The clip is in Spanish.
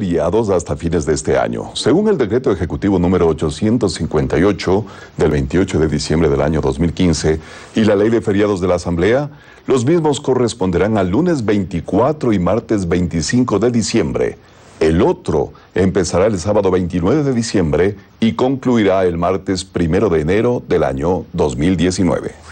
feriados hasta fines de este año. Según el decreto ejecutivo número 858 del 28 de diciembre del año 2015 y la ley de feriados de la Asamblea, los mismos corresponderán al lunes 24 y martes 25 de diciembre. El otro empezará el sábado 29 de diciembre y concluirá el martes 1 de enero del año 2019.